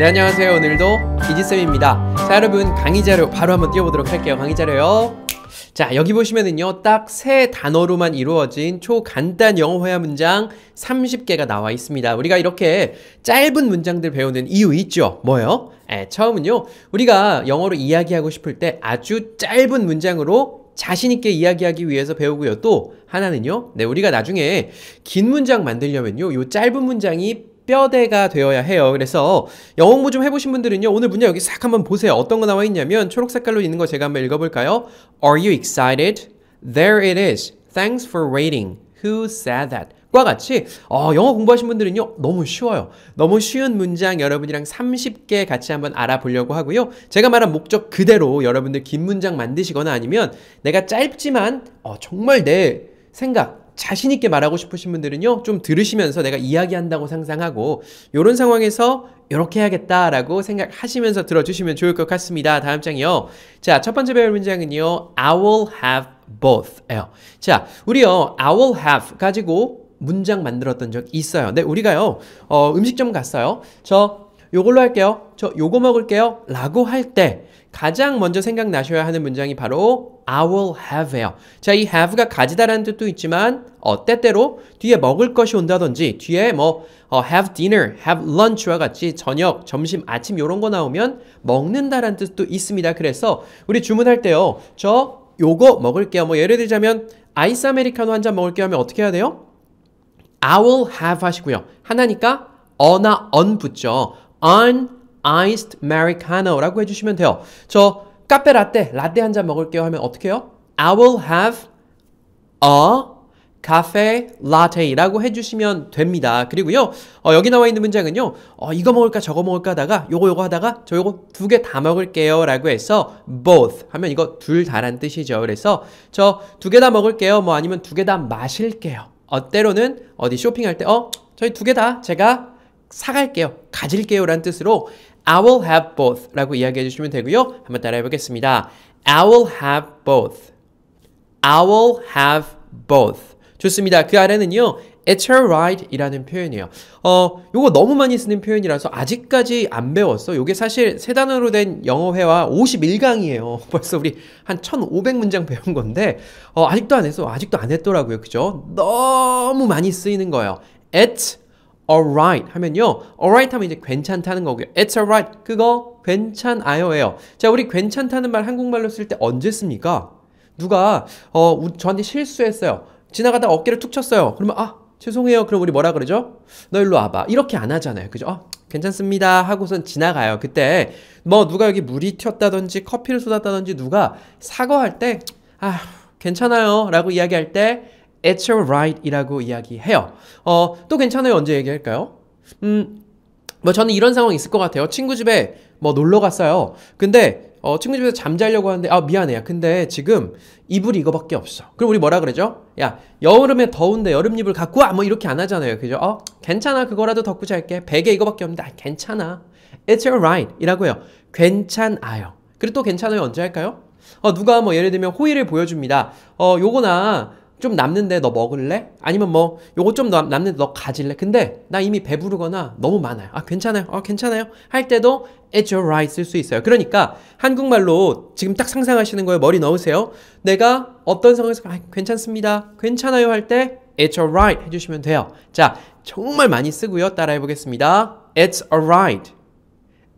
네 안녕하세요 오늘도 이지쌤입니다 자 여러분 강의 자료 바로 한번 띄워보도록 할게요 강의 자료요 자 여기 보시면은요 딱 세 단어로만 이루어진 초간단 영어 회화 문장 30개가 나와 있습니다 우리가 이렇게 짧은 문장들 배우는 이유 있죠 뭐요? 에, 예, 처음은요 우리가 영어로 이야기하고 싶을 때 아주 짧은 문장으로 자신있게 이야기하기 위해서 배우고요 또 하나는요 네 우리가 나중에 긴 문장 만들려면요 요 짧은 문장이 뼈대가 되어야 해요. 그래서 영어 공부 좀 해보신 분들은요. 오늘 문제 여기 싹 한번 보세요. 어떤 거 나와 있냐면 초록 색깔로 있는 거 제가 한번 읽어볼까요? Are you excited? There it is. Thanks for waiting. Who said that? 과 같이 어, 영어 공부하신 분들은요 너무 쉬워요 너무 쉬운 문장 여러분이랑 30개 같이 한번 알아보려고 하고요 제가 말한 목적 그대로 여러분들 긴 문장 만드시거나 아니면 내가 짧지만 어, 정말 내 생각 자신 있게 말하고 싶으신 분들은요. 좀 들으시면서 내가 이야기한다고 상상하고 이런 상황에서 이렇게 해야겠다라고 생각하시면서 들어주시면 좋을 것 같습니다. 다음 장이요. 자, 첫 번째 배울 문장은요. I will have both. 에요. 자, 우리요. I will have 가지고 문장 만들었던 적 있어요. 근데 우리가요. 어, 음식점 갔어요. 저 요걸로 할게요. 저 요거 먹을게요. 라고 할 때 가장 먼저 생각나셔야 하는 문장이 바로 I will have예요. 자, 이 have가 가지다라는 뜻도 있지만 어, 때때로 뒤에 먹을 것이 온다든지 뒤에 뭐 어, have dinner, have lunch와 같이 저녁, 점심, 아침 요런 거 나오면 먹는다라는 뜻도 있습니다. 그래서 우리 주문할 때요. 저 요거 먹을게요. 뭐 예를 들자면 아이스 아메리카노 한 잔 먹을게요 하면 어떻게 해야 돼요? I will have 하시고요. 하나니까 어나 언 붙죠. an iced americano라고 해주시면 돼요. 저 카페 라떼, 라떼 한 잔 먹을게요 하면 어떻게 해요? I will have a 카페 라테라고 해주시면 됩니다. 그리고요, 어, 여기 나와 있는 문장은요, 어, 이거 먹을까 저거 먹을까 하다가 요거 요거 하다가 저 요거 두 개 다 먹을게요 라고 해서 both 하면 이거 둘 다란 뜻이죠. 그래서 저 두 개 다 먹을게요 뭐 아니면 두 개 다 마실게요. 어, 때로는 어디 쇼핑할 때 어, 저희 두 개 다 제가 사갈게요. 가질게요. 라는 뜻으로 I will have both 라고 이야기해 주시면 되고요. 한번 따라해 보겠습니다. I will have both. I will have both. 좋습니다. 그 아래는요. It's alright 이라는 표현이에요. 어, 요거 너무 많이 쓰는 표현이라서 아직까지 안 배웠어. 요게 사실 세 단어로 된 영어회화 51강이에요. 벌써 우리 한 1500문장 배운 건데, 어, 아직도 안 했어. 아직도 안 했더라고요. 그죠? 너무 많이 쓰이는 거예요. It's alright 하면요. alright 하면 이제 괜찮다는 거고요. it's alright. 그거 괜찮아요예요. 자, 우리 괜찮다는 말 한국말로 쓸 때 언제 씁니까? 누가 어 저한테 실수했어요. 지나가다 어깨를 툭 쳤어요. 그러면 아, 죄송해요. 그럼 우리 뭐라 그러죠? 너 일로 와봐. 이렇게 안 하잖아요. 그죠? 아, 괜찮습니다. 하고선 지나가요. 그때 뭐 누가 여기 물이 튀었다든지 커피를 쏟았다든지 누가 사과할 때 아, 괜찮아요. 라고 이야기할 때 It's alright 이라고 이야기해요. 어, 또 괜찮아요. 언제 얘기할까요? 음, 뭐 저는 이런 상황이 있을 것 같아요. 친구 집에 뭐 놀러 갔어요. 근데 어, 친구 집에서 잠자려고 하는데 아 미안해요. 근데 지금 이불이 이거밖에 없어. 그럼 우리 뭐라 그러죠? 야 여름에 더운데 여름 이불 갖고 와뭐 이렇게 안 하잖아요. 그죠? 어 괜찮아 그거라도 덮고 잘게. 베개 이거밖에 없는데 아 괜찮아. It's alright 이라고요. 괜찮아요. 그리고 또 괜찮아요 언제 할까요? 어 누가 뭐 예를 들면 호의를 보여줍니다. 어 요거나 좀 남는데 너 먹을래? 아니면 뭐 요거 좀 남는데 너 가질래? 근데 나 이미 배부르거나 너무 많아요. 아 괜찮아요. 아 괜찮아요. 할 때도 it's alright 쓸 수 있어요. 그러니까 한국말로 지금 딱 상상하시는 거에 머리 넣으세요. 내가 어떤 상황에서 아, 괜찮습니다. 괜찮아요 할 때 it's alright 해주시면 돼요. 자 정말 많이 쓰고요. 따라해 보겠습니다. it's alright.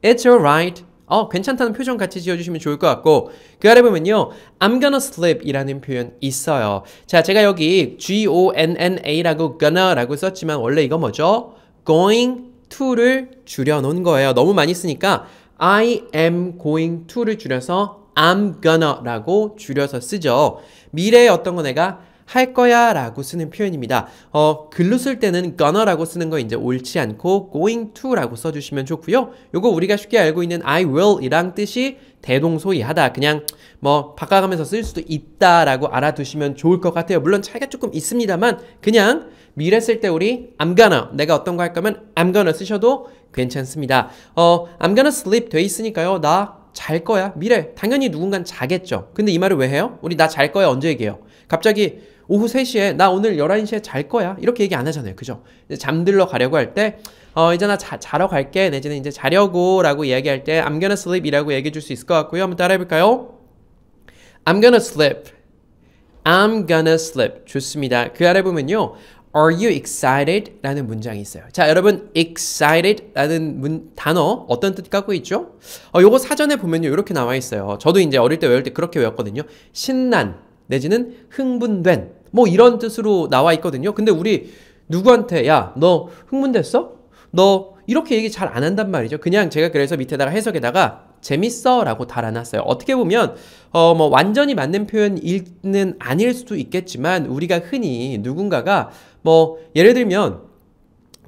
it's alright. 어 괜찮다는 표정 같이 지어주시면 좋을 것 같고 그 아래 보면요 I'm gonna slip 이라는 표현 있어요 자 제가 여기 G-O-N-N-A라고 gonna라고 썼지만 원래 이거 뭐죠? going to를 줄여놓은 거예요 너무 많이 쓰니까 I am going to를 줄여서 I'm gonna라고 줄여서 쓰죠 미래의 어떤 거 내가 할 거야 라고 쓰는 표현입니다. 어, 글로 쓸 때는 gonna라고 쓰는 거 이제 옳지 않고 going to라고 써주시면 좋고요. 요거 우리가 쉽게 알고 있는 I will 이랑 뜻이 대동소이하다 그냥 뭐 바꿔가면서 쓸 수도 있다라고 알아두시면 좋을 것 같아요 물론 차이가 조금 있습니다만 그냥 미래 쓸 때 우리 I'm gonna 내가 어떤 거 할 거면 I'm gonna 쓰셔도 괜찮습니다 어 I'm gonna sleep 돼 있으니까요 나 잘 거야 미래 당연히 누군간 자겠죠 근데 이 말을 왜 해요? 우리 나 잘 거야 언제 얘기해요? 갑자기 오후 3시에 나 오늘 11시에 잘 거야 이렇게 얘기 안 하잖아요 그죠 잠들러 가려고 할 때 어, 이제 나 자, 자러 갈게 내지는 이제 자려고 라고 이야기할 때 I'm gonna sleep 이라고 얘기해 줄 수 있을 것 같고요 한번 따라 해볼까요 I'm gonna sleep I'm gonna sleep 좋습니다 그 아래 보면요 Are you excited? 라는 문장이 있어요. 자, 여러분, excited 라는 문, 단어 어떤 뜻 갖고 있죠? 어, 요거 사전에 보면요. 이렇게 나와 있어요. 저도 이제 어릴 때 외울 때 그렇게 외웠거든요. 신난, 내지는 흥분된, 뭐 이런 뜻으로 나와 있거든요. 근데 우리 누구한테 야 너 흥분됐어? 너 이렇게 얘기 잘 안 한단 말이죠. 그냥 제가 그래서 밑에다가 해석에다가 재밌어라고 달아놨어요. 어떻게 보면 어 뭐 완전히 맞는 표현는 아닐 수도 있겠지만 우리가 흔히 누군가가 뭐 예를 들면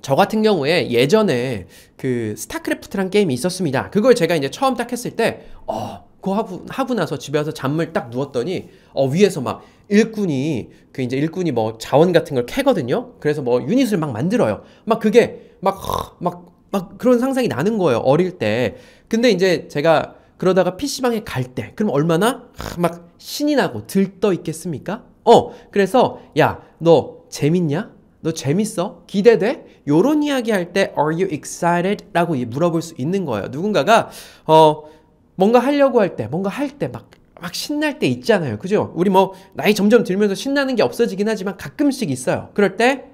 저 같은 경우에 예전에 그 스타크래프트란 게임이 있었습니다. 그걸 제가 이제 처음 딱 했을 때 어. 그 하고, 하고 나서 집에 와서 잠을 딱 누웠더니 어 위에서 막 일꾼이 그 이제 일꾼이 뭐 자원 같은 걸 캐거든요. 그래서 뭐 유닛을 막 만들어요. 막 그게 막막막 막, 막 그런 상상이 나는 거예요. 어릴 때. 근데 이제 제가 그러다가 PC방에 갈 때, 그럼 얼마나 막 신이 나고 들떠 있겠습니까? 어, 그래서, 야, 너 재밌냐? 너 재밌어? 기대돼? 요런 이야기 할 때, are you excited? 라고 물어볼 수 있는 거예요. 누군가가, 어, 뭔가 하려고 할 때, 뭔가 할 때 막, 막 신날 때 있잖아요. 그죠? 우리 뭐, 나이 점점 들면서 신나는 게 없어지긴 하지만 가끔씩 있어요. 그럴 때,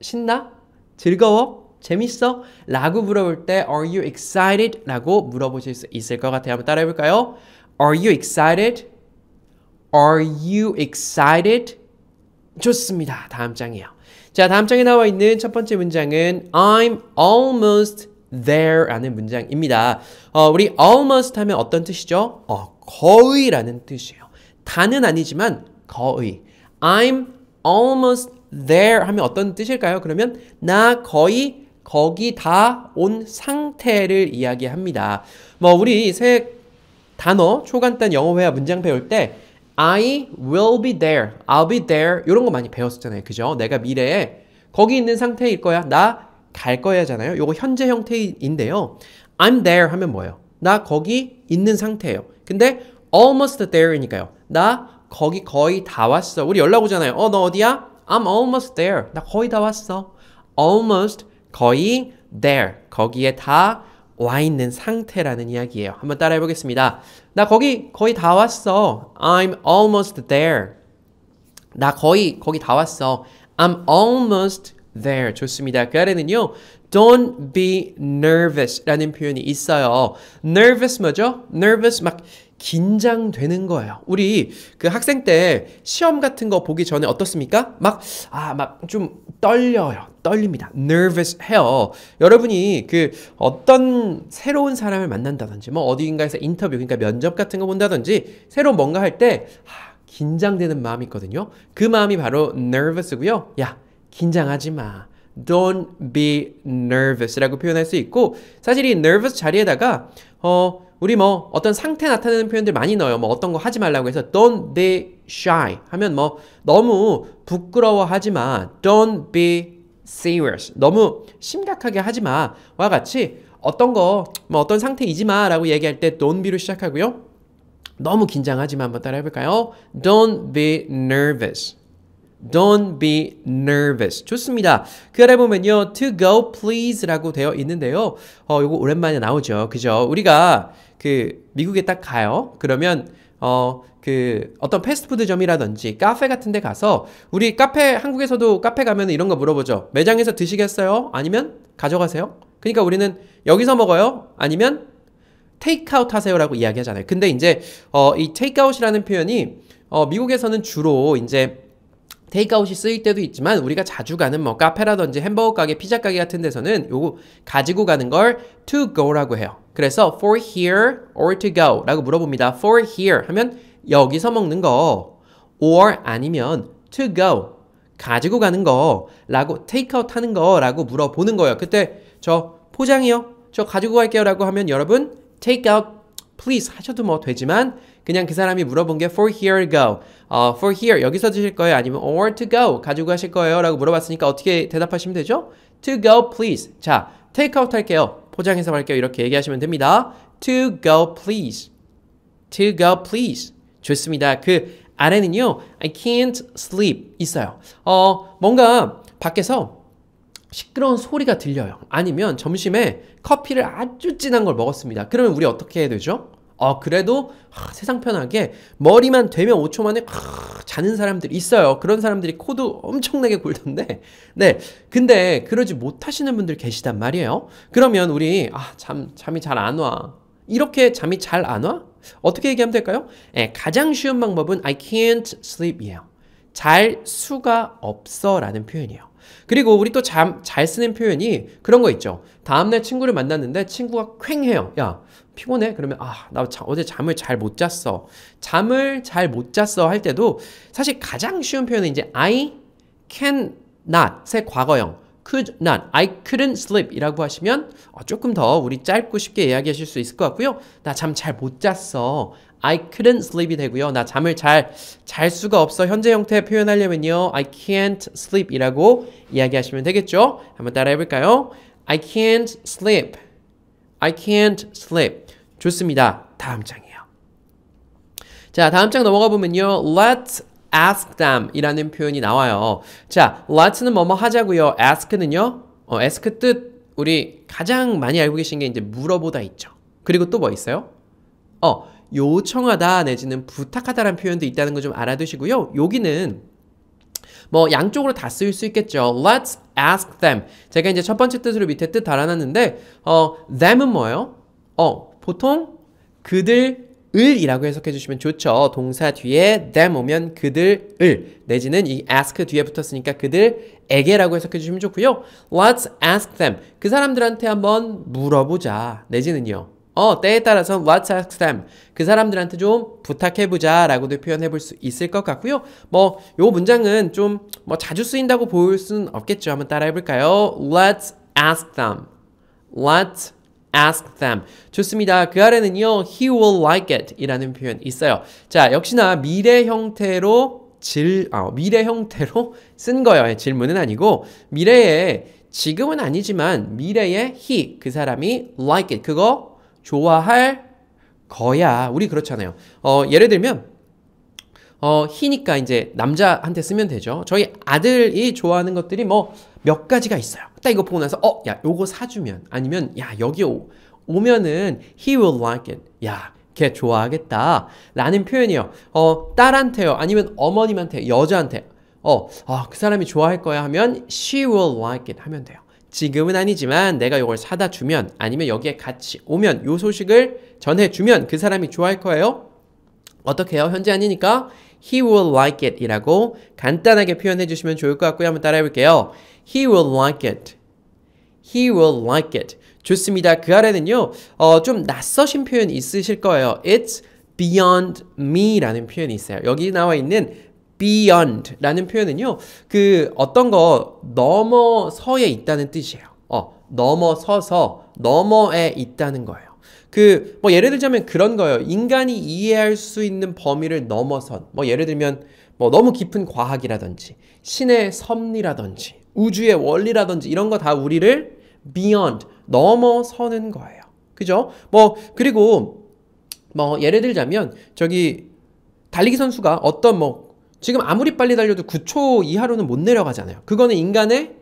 신나? 즐거워? 재밌어? 라고 물어볼 때, are you excited? 라고 물어보실 수 있을 것 같아요. 한번 따라 해볼까요? are you excited? are you excited? 좋습니다. 다음 장이요. 자, 다음 장에 나와 있는 첫 번째 문장은 I'm almost there라는 문장입니다. 어, 우리 almost 하면 어떤 뜻이죠? 어, 거의라는 뜻이에요. 다는 아니지만 거의. I'm almost there 하면 어떤 뜻일까요? 그러면 나 거의 거기 다 온 상태를 이야기합니다. 뭐 우리 새 단어 초간단 영어회화 문장 배울 때 I will be there, I'll be there 이런 거 많이 배웠었잖아요. 그죠? 내가 미래에 거기 있는 상태일 거야. 나갈 거야잖아요. 요거 현재 형태인데요. I'm there 하면 뭐예요? 나 거기 있는 상태예요. 근데 almost there니까요. 이나 거기 거의 다 왔어. 우리 연락 오잖아요. 어, 너 어디야? I'm almost there. 나 거의 다 왔어. almost 거의 there. 거기에 다 와 있는 상태라는 이야기예요. 한번 따라해 보겠습니다. 나 거기 거의 다 왔어. I'm almost there. 나 거의 거기 다 왔어. I'm almost there. 좋습니다. 그 아래는요. Don't be nervous 라는 표현이 있어요. nervous 뭐죠? nervous 막 긴장되는 거예요. 우리 그 학생 때 시험 같은 거 보기 전에 어떻습니까? 막, 아, 막 좀 떨려요. 떨립니다. nervous 해요. 여러분이 그 어떤 새로운 사람을 만난다든지 뭐 어디인가에서 인터뷰, 그러니까 면접 같은 거 본다든지 새로운 뭔가 할 때 긴장되는 마음이 있거든요. 그 마음이 바로 nervous고요. 야, 긴장하지 마. Don't be nervous라고 표현할 수 있고 사실 이 nervous 자리에다가 어 우리 뭐 어떤 상태 나타내는 표현들 많이 넣어요. 뭐 어떤 거 하지 말라고 해서 don't be shy 하면 뭐 너무 부끄러워하지 마. Don't be serious. 너무 심각하게 하지 마와 같이 어떤 거 뭐 어떤 상태이지 마라고 얘기할 때 don't be로 시작하고요. 너무 긴장하지 마 한번 따라해 볼까요? Don't be nervous. Don't be nervous. 좋습니다. 그 아래 보면요. To go please 라고 되어 있는데요. 어, 요거 오랜만에 나오죠. 그죠? 우리가 그 미국에 딱 가요. 그러면 어, 그 어떤 패스트푸드점이라든지 카페 같은 데 가서 우리 카페 한국에서도 카페 가면 이런 거 물어보죠. 매장에서 드시겠어요? 아니면 가져가세요? 그러니까 우리는 여기서 먹어요? 아니면 테이크아웃 하세요라고 이야기하잖아요. 근데 이제 어, 이 테이크아웃이라는 표현이 어, 미국에서는 주로 이제 테이크아웃이 쓰일 때도 있지만 우리가 자주 가는 뭐 카페라든지 햄버거 가게, 피자 가게 같은 데서는 요거 가지고 가는 걸 to go라고 해요. 그래서 for here or to go라고 물어봅니다. for here 하면 여기서 먹는 거 or 아니면 to go 가지고 가는 거라고 테이크아웃 하는 거라고 물어보는 거예요. 그때 저 포장이요. 저 가지고 갈게요라고 하면 여러분 테이크아웃 please 하셔도 뭐 되지만 그냥 그 사람이 물어본 게 for here go, 어, for here 여기서 드실 거예요? 아니면 or to go 가지고 가실 거예요? 라고 물어봤으니까 어떻게 대답하시면 되죠? to go please. 자, take out 할게요. 포장해서 갈게요 이렇게 얘기하시면 됩니다. to go please. to go please. 좋습니다. 그아래는요 I can't sleep 있어요. 어, 뭔가 밖에서 시끄러운 소리가 들려요. 아니면 점심에 커피를 아주 진한 걸 먹었습니다. 그러면 우리 어떻게 해야 되죠? 어, 그래도 하, 세상 편하게 머리만 되면 5초 만에 하, 자는 사람들 있어요. 그런 사람들이 코도 엄청나게 굴던데. 네. 근데 그러지 못하시는 분들 계시단 말이에요. 그러면 우리 아, 잠 잠이 잘 안 와. 이렇게 잠이 잘 안 와? 어떻게 얘기하면 될까요? 네, 가장 쉬운 방법은 I can't sleep이에요. 잘 수가 없어라는 표현이에요. 그리고 우리 또 잘 쓰는 표현이 그런 거 있죠. 다음날 친구를 만났는데 친구가 쾅 해요. 야, 피곤해? 그러면 아, 나 어제 잠을 잘 못 잤어. 잠을 잘 못 잤어 할 때도 사실 가장 쉬운 표현은 이제 I can not의 과거형 could not, I couldn't sleep 이라고 하시면 어, 조금 더 우리 짧고 쉽게 이야기하실 수 있을 것 같고요. 나 잠 잘 못 잤어. I couldn't sleep이 되고요. 나 잠을 잘 잘 수가 없어. 현재 형태 표현하려면요. I can't sleep 이라고 이야기하시면 되겠죠. 한번 따라해 볼까요? I can't sleep. I can't sleep. 좋습니다. 다음 장이에요. 자, 다음 장 넘어가 보면요. Let's ask them 이라는 표현이 나와요. 자, let's는 뭐뭐 하자고요. ask는요. 어, ask 뜻 우리 가장 많이 알고 계신 게 이제 물어보다 있죠. 그리고 또 뭐 있어요? 어, 요청하다 내지는 부탁하다라는 표현도 있다는 거 좀 알아두시고요. 여기는 뭐 양쪽으로 다 쓰일 수 있겠죠. Let's ask them. 제가 이제 첫 번째 뜻으로 밑에 뜻 달아놨는데 어 them은 뭐예요? 어 보통 그들 을이라고 해석해 주시면 좋죠. 동사 뒤에 them 오면 그들을 내지는 이 ask 뒤에 붙었으니까 그들에게라고 해석해 주시면 좋고요. Let's ask them. 그 사람들한테 한번 물어보자. 내지는요. 어, 때에 따라서 let's ask them. 그 사람들한테 좀 부탁해보자 라고도 표현해 볼 수 있을 것 같고요. 뭐, 요 문장은 좀 뭐 자주 쓰인다고 볼 수는 없겠죠. 한번 따라해 볼까요? Let's ask them. Let's ask them. 좋습니다. 그 아래는요, he will like it 이라는 표현 있어요. 자, 역시나 미래 형태로 질, 아, 미래 형태로 쓴 거예요. 예, 질문은 아니고, 미래에, 지금은 아니지만, 미래에 he, 그 사람이 like it, 그거 좋아할 거야. 우리 그렇잖아요. 어, 예를 들면, 어, he니까 이제 남자한테 쓰면 되죠. 저희 아들이 좋아하는 것들이 뭐, 몇 가지가 있어요. 딱 이거 보고 나서 어, 야, 요거 사주면 아니면 야, 여기 오, 오면은 he will like it. 야, 걔 좋아하겠다. 라는 표현이요. 어, 딸한테요. 아니면 어머님한테, 여자한테. 어, 어, 그 사람이 좋아할 거야 하면 she will like it 하면 돼요. 지금은 아니지만 내가 이걸 사다 주면 아니면 여기에 같이 오면 요 소식을 전해주면 그 사람이 좋아할 거예요. 어떻게 해요? 현재 아니니까 he will like it 이라고 간단하게 표현해 주시면 좋을 것 같고요. 한번 따라해 볼게요. He will like it. He will like it. 좋습니다. 그 아래는요, 어, 좀 낯서신 표현 있으실 거예요. It's beyond me라는 표현이 있어요. 여기 나와 있는 beyond라는 표현은요, 그 어떤 거 넘어서에 있다는 뜻이에요. 어, 넘어서서 넘어에 있다는 거예요. 그 뭐 예를 들자면 그런 거예요. 인간이 이해할 수 있는 범위를 넘어선 뭐 예를 들면 뭐 너무 깊은 과학이라든지 신의 섭리라든지 우주의 원리라든지 이런 거 다 우리를 beyond, 넘어서는 거예요. 그죠? 뭐, 그리고 뭐, 예를 들자면 저기 달리기 선수가 어떤 뭐, 지금 아무리 빨리 달려도 9초 이하로는 못 내려가잖아요. 그거는 인간의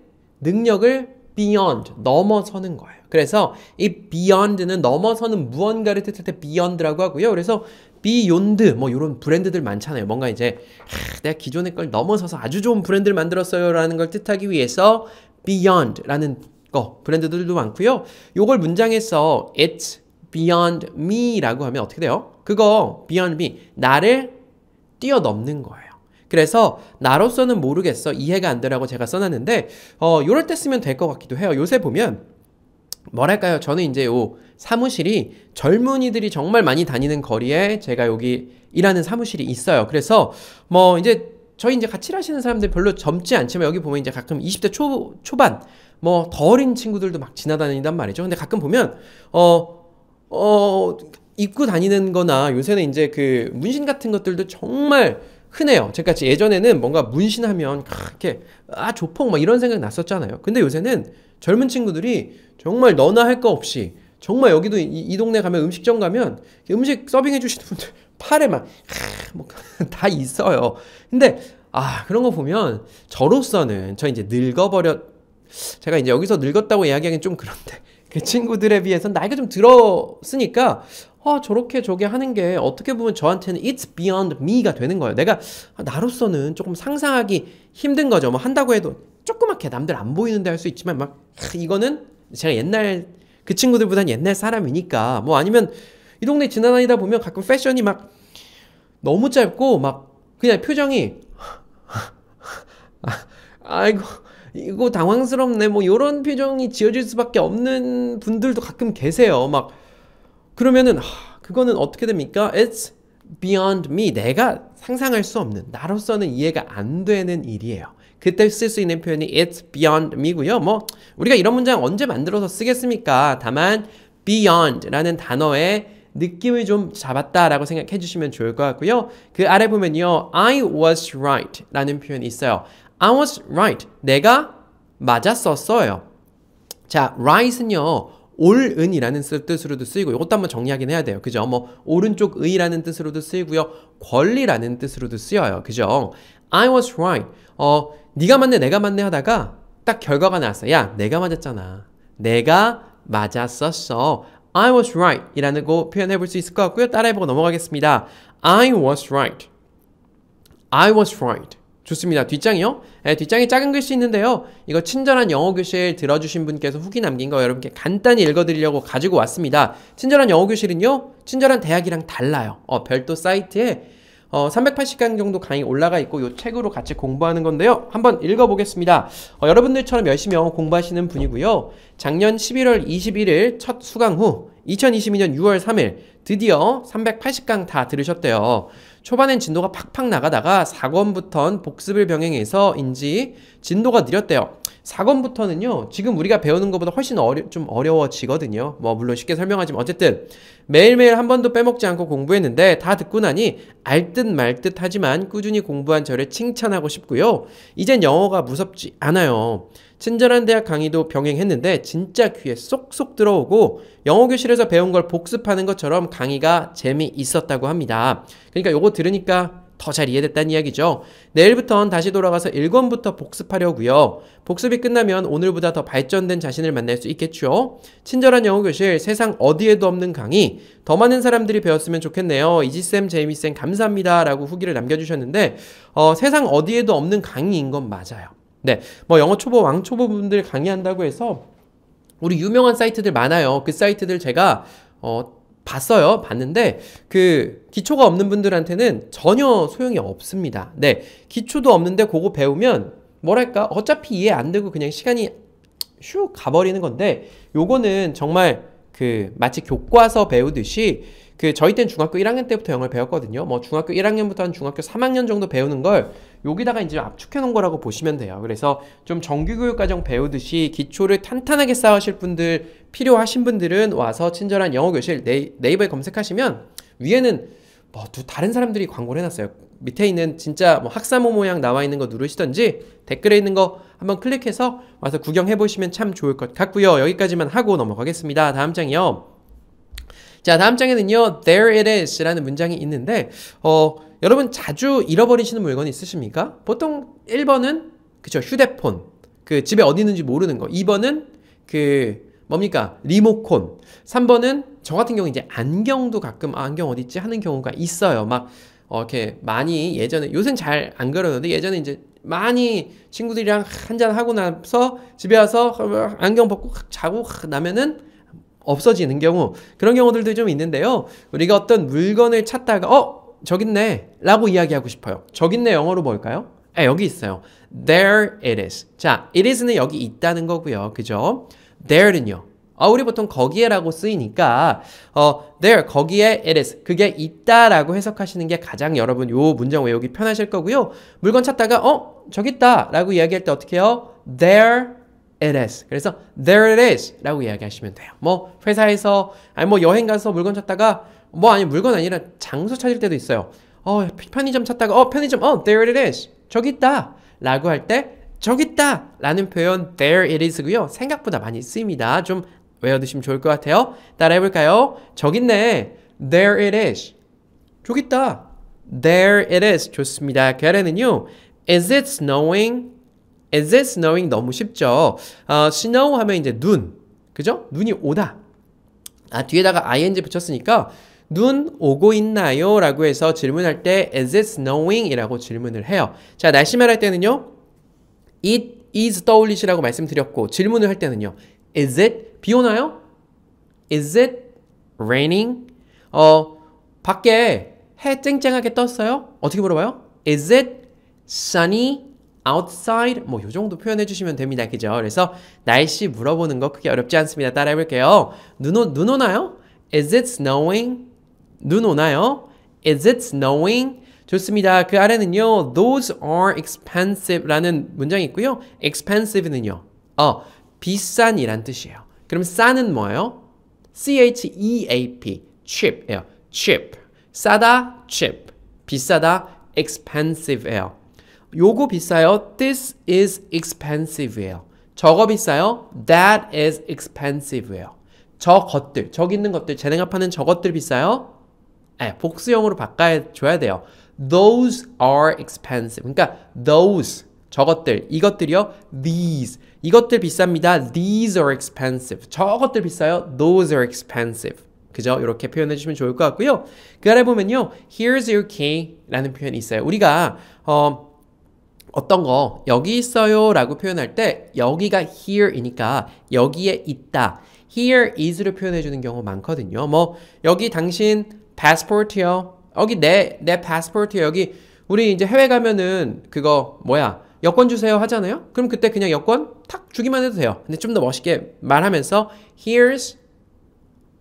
능력을 beyond, 넘어서는 거예요. 그래서 이 beyond는 넘어서는 무언가를 뜻할 때 beyond라고 하고요. 그래서 비욘드 뭐 이런 브랜드들 많잖아요. 뭔가 이제 하, 내가 기존의 걸 넘어서서 아주 좋은 브랜드를 만들었어요라는 걸 뜻하기 위해서 beyond라는 거 브랜드들도 많고요. 요걸 문장에서 it's beyond me라고 하면 어떻게 돼요? 그거 beyond me 나를 뛰어넘는 거예요. 그래서 나로서는 모르겠어 이해가 안 되라고 제가 써놨는데 어 요럴 때 쓰면 될 것 같기도 해요. 요새 보면 뭐랄까요? 저는 이제 요 사무실이 젊은이들이 정말 많이 다니는 거리에 제가 여기 일하는 사무실이 있어요. 그래서 뭐 이제 저희 이제 같이 일하시는 사람들 별로 젊지 않지만 여기 보면 이제 가끔 20대 초, 초반 뭐더 어린 친구들도 막 지나다닌단 말이죠. 근데 가끔 보면 어, 어, 입고 다니는 거나 요새는 이제 그 문신 같은 것들도 정말 흔해요. 제까지 예전에는 뭔가 문신하면 그렇게 아 조폭 막 이런 생각 났었잖아요. 근데 요새는 젊은 친구들이 정말 너나 할 거 없이 정말 여기도 이, 이 동네 가면 음식점 가면 음식 서빙해 주시는 분들 팔에 막뭐다 있어요. 근데 아 그런 거 보면 저로서는 저 이제 늙어버려 제가 이제 여기서 늙었다고 이야기하기는 좀 그런데 그 친구들에 비해서 나이가 좀 들었으니까 아 저렇게 저게 하는 게 어떻게 보면 저한테는 it's beyond me가 되는 거예요. 내가 아, 나로서는 조금 상상하기 힘든 거죠. 뭐 한다고 해도 조그맣게 남들 안 보이는데 할 수 있지만 막 이거는 제가 옛날 그 친구들보단 옛날 사람이니까 뭐 아니면 이 동네 지나다니다 보면 가끔 패션이 막 너무 짧고 막 그냥 표정이 아이고 이거 당황스럽네 뭐 이런 표정이 지어질 수밖에 없는 분들도 가끔 계세요 막 그러면은 그거는 어떻게 됩니까? It's beyond me 내가 상상할 수 없는 나로서는 이해가 안 되는 일이에요 그때 쓸 수 있는 표현이 it's beyond me고요. 뭐 우리가 이런 문장 언제 만들어서 쓰겠습니까? 다만 beyond라는 단어의 느낌을 좀 잡았다라고 생각해 주시면 좋을 것 같고요. 그 아래 보면요. I was right 라는 표현이 있어요. I was right. 내가 맞았었어요. 자, right은요. 옳은이라는 뜻으로도 쓰이고 이것도 한번 정리하긴 해야 돼요. 그죠? 뭐 오른쪽 의라는 뜻으로도 쓰이고요. 권리라는 뜻으로도 쓰여요. 그죠? I was right. 어, 네가 맞네 내가 맞네 하다가 딱 결과가 나왔어. 야 내가 맞았잖아. 내가 맞았었어. I was right 이라는 거 표현해 볼 수 있을 것 같고요. 따라해보고 넘어가겠습니다. I was right. I was right. 좋습니다. 뒷장이요? 네, 예, 뒷장에 작은 글씨 있는데요. 이거 친절한 영어 교실 들어주신 분께서 후기 남긴 거 여러분께 간단히 읽어드리려고 가지고 왔습니다. 친절한 영어 교실은요, 친절한 대학이랑 달라요. 어, 별도 사이트에 어, 380강 정도 강의 올라가 있고 이 책으로 같이 공부하는 건데요. 한번 읽어보겠습니다. 어, 여러분들처럼 열심히 영어 공부하시는 분이고요. 작년 11월 21일 첫 수강 후 2022년 6월 3일 드디어 380강 다 들으셨대요. 초반엔 진도가 팍팍 나가다가 4권부터 복습을 병행해서인지 진도가 느렸대요. 4권부터는요, 지금 우리가 배우는 것보다 훨씬 어려, 좀 어려워지거든요. 뭐, 물론 쉽게 설명하지만, 어쨌든, 매일매일 한 번도 빼먹지 않고 공부했는데, 다 듣고 나니, 알듯 말듯 하지만, 꾸준히 공부한 저를 칭찬하고 싶고요. 이젠 영어가 무섭지 않아요. 친절한 대학 강의도 병행했는데, 진짜 귀에 쏙쏙 들어오고, 영어교실에서 배운 걸 복습하는 것처럼 강의가 재미있었다고 합니다. 그러니까 요거 들으니까, 더잘 이해됐다는 이야기죠. 내일부턴 다시 돌아가서 1권부터 복습하려고요. 복습이 끝나면 오늘보다 더 발전된 자신을 만날 수 있겠죠. 친절한 영어 교실 세상 어디에도 없는 강의 더 많은 사람들이 배웠으면 좋겠네요. 이지쌤, 제이미쌤 감사합니다. 라고 후기를 남겨주셨는데 어, 세상 어디에도 없는 강의인 건 맞아요. 네, 뭐 영어 초보, 왕초보 분들 강의한다고 해서 우리 유명한 사이트들 많아요. 그 사이트들 제가 어, 봤어요. 봤는데 그 기초가 없는 분들한테는 전혀 소용이 없습니다. 네. 기초도 없는데 그거 배우면 뭐랄까 어차피 이해 안 되고 그냥 시간이 슉 가버리는 건데 요거는 정말 그 마치 교과서 배우듯이 그 저희 땐 중학교 1학년 때부터 영어를 배웠거든요. 뭐 중학교 1학년부터 한 중학교 3학년 정도 배우는 걸 여기다가 이제 압축해 놓은 거라고 보시면 돼요. 그래서 좀 정규교육과정 배우듯이 기초를 탄탄하게 쌓으실 분들 필요하신 분들은 와서 친절한 영어교실 네이, 네이버에 검색하시면 위에는 뭐 다른 사람들이 광고를 해놨어요. 밑에 있는 진짜 뭐 학사모 모양 나와 있는 거 누르시던지 댓글에 있는 거 한번 클릭해서 와서 구경해 보시면 참 좋을 것 같고요. 여기까지만 하고 넘어가겠습니다. 다음 장이요. 자, 다음 장에는요. There it is 라는 문장이 있는데 어 여러분 자주 잃어버리시는 물건이 있으십니까? 보통 1번은 그쵸 휴대폰 그 집에 어디 있는지 모르는 거 2번은 그 뭡니까 리모콘 3번은 저 같은 경우 이제 안경도 가끔 아, 안경 어디 있지 하는 경우가 있어요 막 어, 이렇게 많이 예전에 요새 는잘 안 그러는데 예전에 이제 많이 친구들이랑 한잔 하고 나서 집에 와서 안경 벗고 자고 나면은 없어지는 경우 그런 경우들도 좀 있는데요 우리가 어떤 물건을 찾다가 어 저기 있네 라고 이야기하고 싶어요. 저기 있네 영어로 뭘까요? 아, 여기 있어요. There it is. 자, it is는 여기 있다는 거고요. 그죠? There는요. 어, 우리 보통 거기에라고 쓰이니까 어, there 거기에 it is 그게 있다라고 해석하시는 게 가장 여러분 요 문장 외우기 편하실 거고요. 물건 찾다가 어 저기 있다라고 이야기할 때 어떻게 해요? There it is. 그래서 there it is 라고 이야기하시면 돼요. 뭐 회사에서 아니 뭐 여행 가서 물건 찾다가 뭐 아니 물건 아니라 장소 찾을 때도 있어요. 어 편의점 찾다가 어 편의점 어 there it is 저기 있다 라고 할 때 저기 있다 라는 표현 there it is고요. 생각보다 많이 쓰입니다. 좀 외워두시면 좋을 것 같아요. 따라해볼까요? 저기 있네 there it is 저기 있다 there it is 좋습니다. 결에는요 is it snowing? is it snowing 너무 쉽죠. 어, snow 하면 이제 눈 그죠? 눈이 오다 아 뒤에다가 ing 붙였으니까 눈 오고 있나요? 라고 해서 질문할 때 is it snowing? 이라고 질문을 해요. 자, 날씨 말할 때는요. it is 떠올리시라고 말씀드렸고 질문을 할 때는요. is it 비 오나요? is it raining? 어, 밖에 해 쨍쨍하게 떴어요? 어떻게 물어봐요? is it sunny outside? 뭐요 정도 표현해 주시면 됩니다. 그죠? 그래서 날씨 물어보는 거 크게 어렵지 않습니다. 따라해 볼게요. 눈, 눈 오나요? Is it snowing? 눈 오나요? Is it snowing? 좋습니다. 그 아래는요. Those are expensive라는 문장이 있고요. expensive는요. 어, 비싼이란 뜻이에요. 그럼 싸는 뭐예요? C-H-E-A-P, cheap예요. cheap. 싸다, cheap. 비싸다, expensive예요. 요거 비싸요. This is expensive예요. 저거 비싸요. That is expensive예요. 저 것들, 저기 있는 것들, 재능합하는 저것들 비싸요. 네, 복수형으로 바꿔줘야 돼요. Those are expensive. 그러니까 those 저것들 이것들이요. These 이것들 비쌉니다. These are expensive. 저것들 비싸요. Those are expensive. 그죠? 이렇게 표현해 주시면 좋을 것 같고요. 그 아래 보면요. Here's your key라는 표현이 있어요. 우리가 어, 어떤 거 여기 있어요 라고 표현할 때 여기가 here이니까 여기에 있다. here is로 표현해 주는 경우 많거든요. 뭐 여기 당신 passport요. 여기 내, 내 passport요. 여기 우리 이제 해외 가면은 그거 뭐야. 여권 주세요 하잖아요? 그럼 그때 그냥 여권 탁 주기만 해도 돼요. 근데 좀 더 멋있게 말하면서 here's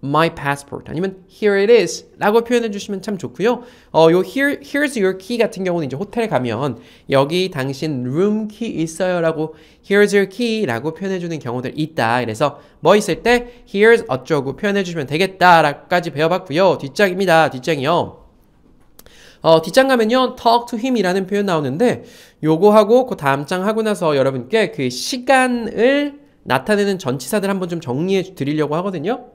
my passport 아니면 here it is 라고 표현해 주시면 참 좋고요 어, 요 here, here's your key 같은 경우는 이제 호텔 에 가면 여기 당신 room key 있어요 라고 here's your key 라고 표현해 주는 경우들 있다 그래서 뭐 있을 때 here's 어쩌고 표현해 주시면 되겠다 라까지 배워봤고요 뒷장입니다 뒷장이요 어, 뒷장 가면요 talk to him 이라는 표현 나오는데 요거 하고 그 다음 장 하고 나서 여러분께 그 시간을 나타내는 전치사들 한번 좀 정리해 드리려고 하거든요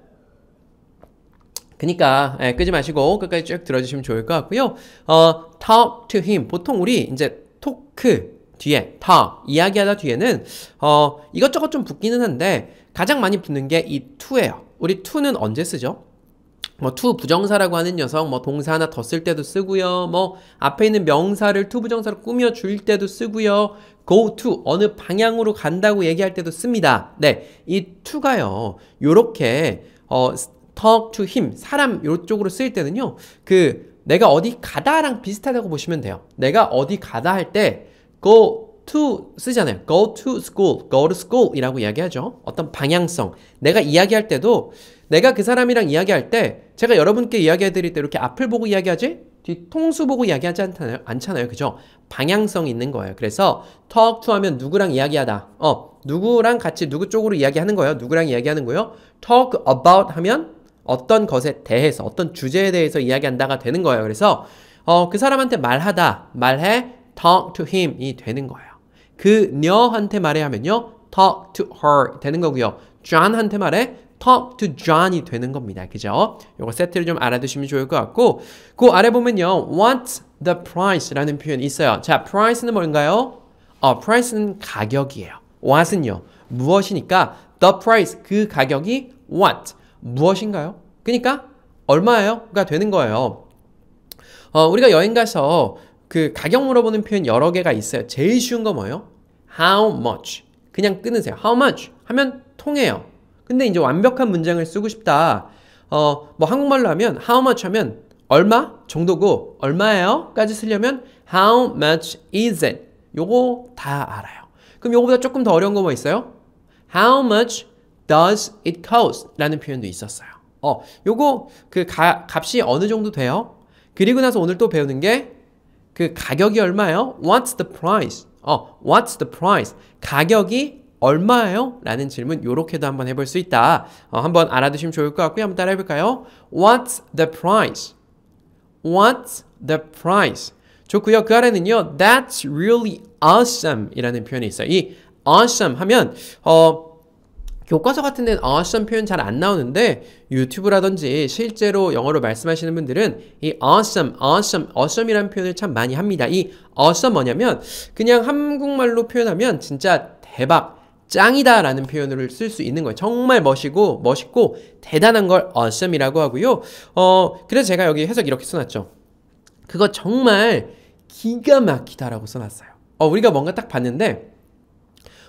그니까 예, 끄지 마시고 끝까지 쭉 들어주시면 좋을 것 같고요. 어, talk to him. 보통 우리 이제 토크 뒤에 talk 이야기하다 뒤에는 어, 이것저것 좀 붙기는 한데 가장 많이 붙는 게 이 to예요. 우리 to는 언제 쓰죠? 뭐 to 부정사라고 하는 녀석 뭐 동사 하나 더 쓸 때도 쓰고요. 뭐 앞에 있는 명사를 to 부정사로 꾸며 줄 때도 쓰고요. go to 어느 방향으로 간다고 얘기할 때도 씁니다. 네. 이 to가요. 요렇게 어 talk to him, 사람 이쪽으로 쓰일 때는요. 그 내가 어디 가다랑 비슷하다고 보시면 돼요. 내가 어디 가다 할 때 go to 쓰잖아요. go to school, go to school이라고 이야기하죠. 어떤 방향성. 내가 이야기할 때도 내가 그 사람이랑 이야기할 때 제가 여러분께 이야기해 드릴 때 이렇게 앞을 보고 이야기하지 뒤통수 보고 이야기하지 않잖아요. 않잖아요. 그죠? 방향성 있는 거예요. 그래서 talk to 하면 누구랑 이야기하다. 어, 누구랑 같이 누구 쪽으로 이야기하는 거예요. 누구랑 이야기하는 거예요. talk about 하면 어떤 것에 대해서, 어떤 주제에 대해서 이야기한다가 되는 거예요. 그래서 어, 그 사람한테 말하다, 말해, talk to him이 되는 거예요. 그녀한테 말해 하면요, talk to her 되는 거고요. John한테 말해, talk to John이 되는 겁니다. 그죠? 요거 세트를 좀 알아두시면 좋을 것 같고 그 아래 보면요, w h a t the price라는 표현이 있어요. 자, price는 뭔가요? 어, price는 가격이에요. what은요, 무엇이니까 the price, 그 가격이 what, 무엇인가요? 그러니까 얼마예요?가 되는 거예요. 어, 우리가 여행 가서 그 가격 물어보는 표현 여러 개가 있어요. 제일 쉬운 거 뭐예요? How much? 그냥 끊으세요. How much? 하면 통해요. 근데 이제 완벽한 문장을 쓰고 싶다. 어, 뭐 한국말로 하면 how much 하면 얼마 정도고 얼마예요? 까지 쓰려면 how much is it? 요거 다 알아요. 그럼 요거보다 조금 더 어려운 거 뭐 있어요? how much does it cost? 라는 표현도 있었어요. 어, 요거 그 가, 값이 어느 정도 돼요? 그리고 나서 오늘 또 배우는 게 그 가격이 얼마예요? What's the price? 어, what's the price? 가격이 얼마예요? 라는 질문 요렇게도 한번 해볼 수 있다. 어, 한번 알아두시면 좋을 것 같고요. 한번 따라 해볼까요? What's the price? What's the price? 좋고요. 그 아래는요. That's really awesome 이라는 표현이 있어요. 이 awesome 하면 어 교과서 같은 데는 어시한 아, 표현 잘 안 나오는데 유튜브라든지 실제로 영어로 말씀하시는 분들은 이 awesome, awesome, awesome이라는 표현을 참 많이 합니다. 이 awesome 뭐냐면 그냥 한국말로 표현하면 진짜 대박, 짱이다 라는 표현을 쓸 수 있는 거예요. 정말 멋이고 멋있고 대단한 걸 awesome이라고 하고요. 어, 그래서 제가 여기 해석 이렇게 써놨죠. 그거 정말 기가 막히다라고 써놨어요. 어, 우리가 뭔가 딱 봤는데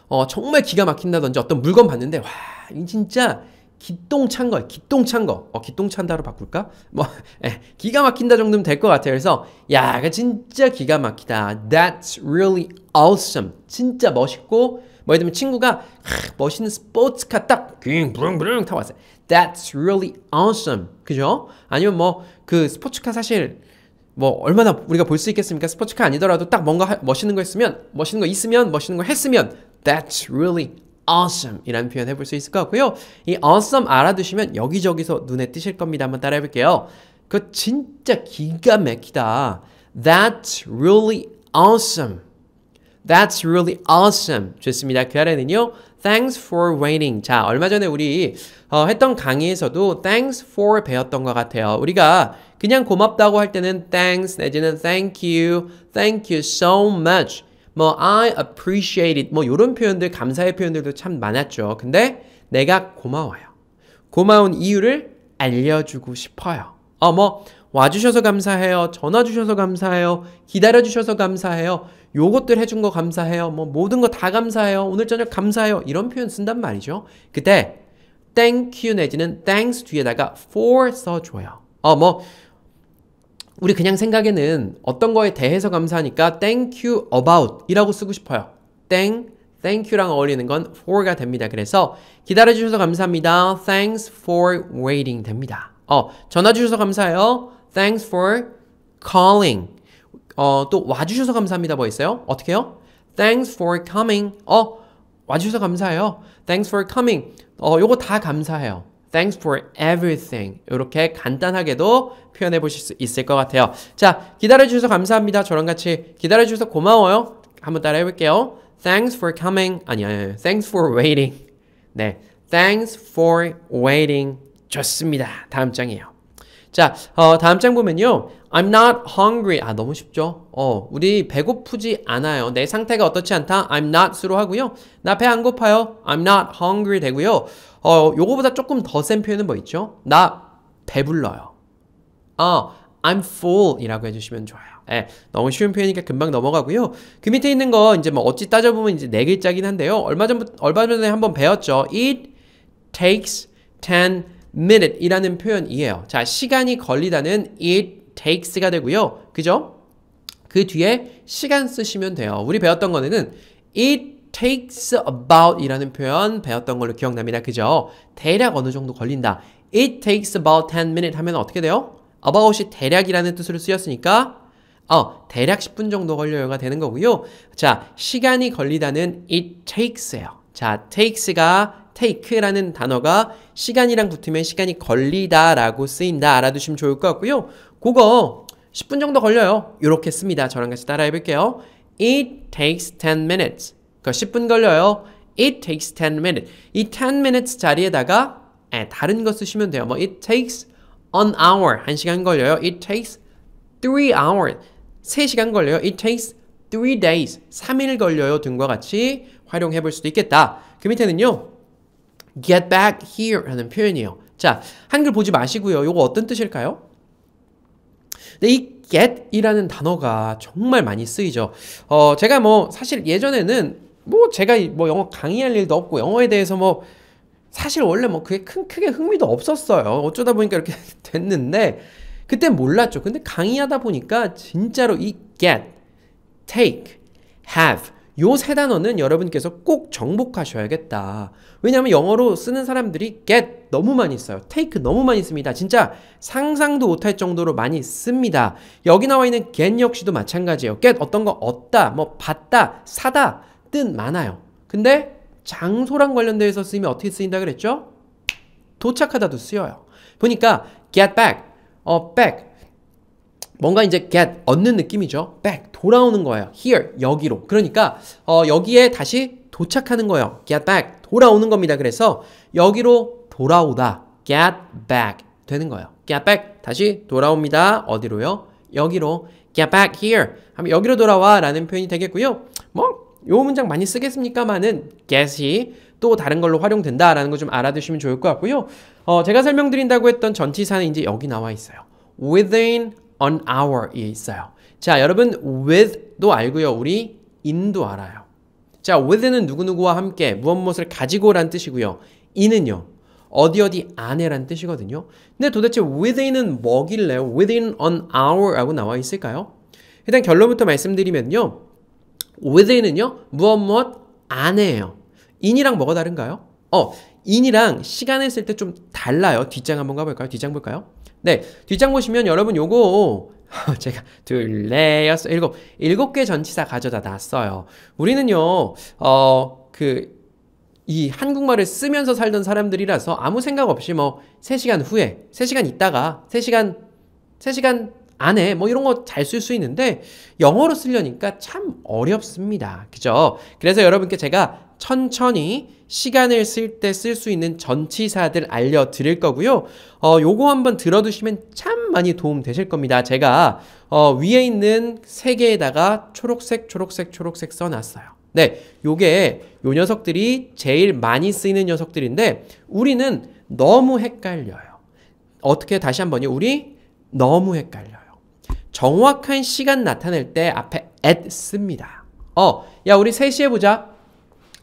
어, 정말 기가 막힌다든지 어떤 물건 봤는데 와 이거 진짜 기똥찬 거, 기똥찬 거, 어, 기똥찬다로 바꿀까? 뭐, 에, 예, 기가 막힌다 정도면 될 것 같아요. 그래서, 야, 그 진짜 기가 막히다. That's really awesome. 진짜 멋있고, 뭐, 예를 들면 친구가, 하, 멋있는 스포츠카 딱, 빙, 부릉부릉 타고 왔어요. That's really awesome. 그죠? 아니면 뭐, 그 스포츠카 사실, 뭐, 얼마나 우리가 볼 수 있겠습니까? 스포츠카 아니더라도 딱 뭔가 하, 멋있는 거 했으면, 멋있는 거 있으면, 멋있는 거 했으면, That's really awesome 이라는 표현 해볼 수 있을 것 같고요. 이 awesome 알아두시면 여기저기서 눈에 띄실 겁니다. 한번 따라 해볼게요. 그 진짜 기가 막히다. That's really awesome. That's really awesome. 좋습니다. 그 아래는요. Thanks for waiting. 자, 얼마 전에 우리 어, 했던 강의에서도 thanks for 배웠던 것 같아요. 우리가 그냥 고맙다고 할 때는 thanks 내지는 thank you, thank you so much 뭐 I appreciate i 뭐 이런 표현들 감사의 표현들도 참 많았죠. 근데 내가 고마워요. 고마운 이유를 알려주고 싶어요. 어, 뭐 와주셔서 감사해요. 전화 주셔서 감사해요. 기다려 주셔서 감사해요. 요것들 해준 거 감사해요. 뭐 모든 거 다 감사해요. 오늘 저녁 감사해요. 이런 표현 쓴단 말이죠. 그때 thank you 내지는 thanks 뒤에다가 for 써줘요. 어, 뭐 우리 그냥 생각에는 어떤 거에 대해서 감사하니까 thank you about 이라고 쓰고 싶어요. thank, thank you랑 어울리는 건 for가 됩니다. 그래서 기다려주셔서 감사합니다. thanks for waiting 됩니다. 어, 전화 주셔서 감사해요. thanks for calling. 어, 또 와주셔서 감사합니다. 뭐 있어요? 어떻게 요 thanks for coming. 어, 와주셔서 감사해요. thanks for coming. 어, 요거 다 감사해요. Thanks for everything. 이렇게 간단하게도 표현해 보실 수 있을 것 같아요. 자, 기다려주셔서 감사합니다. 저랑 같이 기다려주셔서 고마워요. 한번 따라 해볼게요. Thanks for coming. 아니, 아니, 아니. Thanks for waiting. 네. Thanks for waiting. 좋습니다. 다음 장이에요. 자, 어, 다음 장 보면요. I'm not hungry. 아, 너무 쉽죠? 어, 우리 배고프지 않아요. 내 상태가 어떻지 않다? I'm n o t 수로 하고요. 나 배 안 고파요. I'm not hungry 되고요. 어, 요거보다 조금 더 센 표현은 뭐 있죠? 나 배불러요. 어, I'm full 이라고 해주시면 좋아요. 예, 너무 쉬운 표현이니까 금방 넘어가고요. 그 밑에 있는 거 이제 뭐 어찌 따져보면 이제 네 글자긴 한데요. 얼마 전 얼마 전에 한번 배웠죠. It takes 10 minute s 이라는 표현이에요. 자, 시간이 걸리다는 it takes가 되고요. 그죠? 그 뒤에 시간 쓰시면 돼요. 우리 배웠던 거는 it takes about 이라는 표현 배웠던 걸로 기억납니다. 그죠? 대략 어느 정도 걸린다. It takes about 10 minutes 하면 어떻게 돼요? about이 대략이라는 뜻으로 쓰였으니까 어, 대략 10분 정도 걸려요가 되는 거고요. 자, 시간이 걸리다는 it takes예요. 자, takes가 take라는 단어가 시간이랑 붙으면 시간이 걸리다라고 쓰인다. 알아두시면 좋을 것 같고요. 그거 10분 정도 걸려요. 이렇게 씁니다. 저랑 같이 따라해 볼게요. It takes 10 minutes. 그러니까 10분 걸려요. It takes 10 minutes. 이 10 minutes 자리에다가 에, 예, 다른 거 쓰시면 돼요. 뭐 it takes an hour. 1시간 걸려요. It takes 3 hours. 3시간 걸려요. It takes 3 days. 3일 걸려요 등과 같이 활용해 볼 수도 있겠다. 그 밑에는요. get back here 라는 표현이에요. 자, 한글 보지 마시고요. 이거 어떤 뜻일까요? 근이 네, get이라는 단어가 정말 많이 쓰이죠. 어, 제가 뭐 사실 예전에는 뭐 제가 뭐 영어 강의할 일도 없고 영어에 대해서 뭐 사실 원래 뭐 그게 큰 크게 흥미도 없었어요. 어쩌다 보니까 이렇게 됐는데 그때 몰랐죠. 근데 강의하다 보니까 진짜로 이 get, take, have 요 세 단어는 여러분께서 꼭 정복하셔야겠다. 왜냐하면 영어로 쓰는 사람들이 get 너무 많이 써요. take 너무 많이 씁니다. 진짜 상상도 못할 정도로 많이 씁니다. 여기 나와 있는 get 역시도 마찬가지예요. get 어떤 거 얻다, 뭐 받다, 사다 많 많아요. 근데 장소랑 관련돼서 쓰이면 어떻게 쓰인다 그랬죠? 도착하다도 쓰여요. 보니까 get back, 어, back. 뭔가 이제 get 얻는 느낌이죠. back 돌아오는 거예요. here 여기로. 그러니까 어, 여기에 다시 도착하는 거예요. get back 돌아오는 겁니다. 그래서 여기로 돌아오다 get back 되는 거예요. get back 다시 돌아옵니다. 어디로요? 여기로 get back here 하면 여기로 돌아와 라는 표현이 되겠고요. 뭐요 문장 많이 쓰겠습니까만은 guess이 또 다른 걸로 활용된다라는 거 좀 알아두시면 좋을 것 같고요. 어, 제가 설명드린다고 했던 전치사는 이제 여기 나와 있어요. within an hour이 있어요. 자, 여러분 with도 알고요. 우리 in도 알아요. 자, w i t h 는 누구누구와 함께 무엇 무엇을 가지고란 뜻이고요. in은요. 어디 어디 안에란 뜻이거든요. 근데 도대체 within은 뭐길래 within an hour라고 나와 있을까요? 일단 결론부터 말씀드리면요. within은요, 무엇 무엇 안에요. in이랑 뭐가 다른가요? 어, in이랑 시간을 쓸 때 좀 달라요. 뒷장 한번 가볼까요? 뒷장 볼까요? 네, 뒷장 보시면 여러분 요거 제가 둘, 넷, 여섯, 일곱 일곱 개 전치사 가져다 놨어요. 우리는요, 어, 그, 이 한국말을 쓰면서 살던 사람들이라서 아무 생각 없이 뭐, 세시간 후에, 3시간 있다가, 3시간3시간 안에 뭐 이런 거 잘 쓸 수 있는데 영어로 쓰려니까 참 어렵습니다. 그죠? 그래서 여러분께 제가 천천히 시간을 쓸 때 쓸 수 있는 전치사들 알려드릴 거고요. 어, 요거 한번 들어두시면 참 많이 도움 되실 겁니다. 제가 어, 위에 있는 세 개에다가 초록색, 초록색, 초록색 써놨어요. 네, 요게 요 녀석들이 제일 많이 쓰이는 녀석들인데 우리는 너무 헷갈려요. 어떻게 다시 한번요. 우리 너무 헷갈려. 정확한 시간 나타낼 때 앞에 at 씁니다. 어, 야 우리 3시에 보자.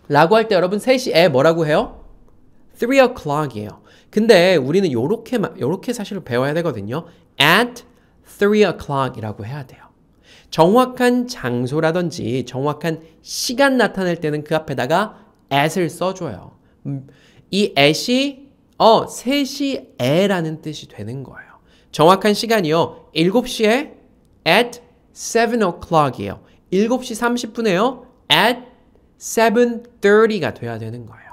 라고 할 때 여러분 3시에 뭐라고 해요? 3 o'clock이에요. 근데 우리는 요렇게 요렇게 사실을 배워야 되거든요. at 3 o'clock이라고 해야 돼요. 정확한 장소라든지 정확한 시간 나타낼 때는 그 앞에다가 at을 써줘요. 음, 이 at이 어 3시에라는 뜻이 되는 거예요. 정확한 시간이요. 7시에 at 7 o'clock이에요. 7시 30분에요. at 7.30가 돼야 되는 거예요.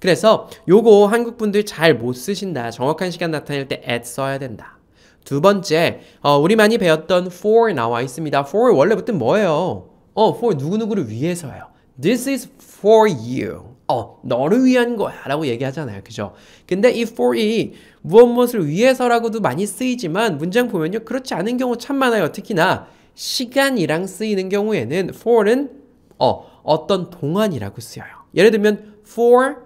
그래서 요거 한국분들 잘 못 쓰신다. 정확한 시간 나타낼 때 at 써야 된다. 두 번째, 어, 우리 많이 배웠던 for 나와 있습니다. for 원래 부터 뭐예요? 어, for 누구누구를 위해서요. This is for you. 어, 너를 위한 거야 라고 얘기하잖아요. 그죠? 근데 이 for이 무엇 무엇을 위해서라고도 많이 쓰이지만 문장 보면요. 그렇지 않은 경우 참 많아요. 특히나 시간이랑 쓰이는 경우에는 for는 어, 어떤 동안이라고 쓰여요. 예를 들면 for